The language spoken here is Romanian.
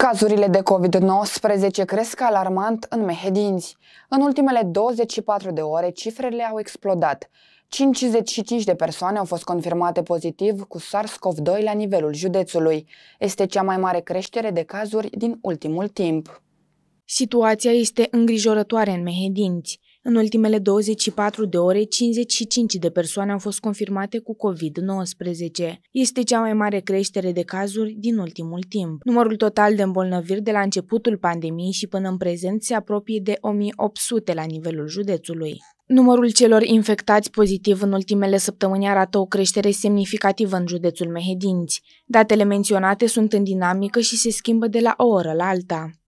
Cazurile de COVID-19 cresc alarmant în Mehedinți. În ultimele 24 de ore, cifrele au explodat. 55 de persoane au fost confirmate pozitiv cu SARS-CoV-2 la nivelul județului. Este cea mai mare creștere de cazuri din ultimul timp. Situația este îngrijorătoare în Mehedinți. În ultimele 24 de ore, 55 de persoane au fost confirmate cu COVID-19. Este cea mai mare creștere de cazuri din ultimul timp. Numărul total de îmbolnăviri de la începutul pandemiei și până în prezent se apropie de 1800 la nivelul județului. Numărul celor infectați pozitiv în ultimele săptămâni arată o creștere semnificativă în județul Mehedinți. Datele menționate sunt în dinamică și se schimbă de la o oră la alta.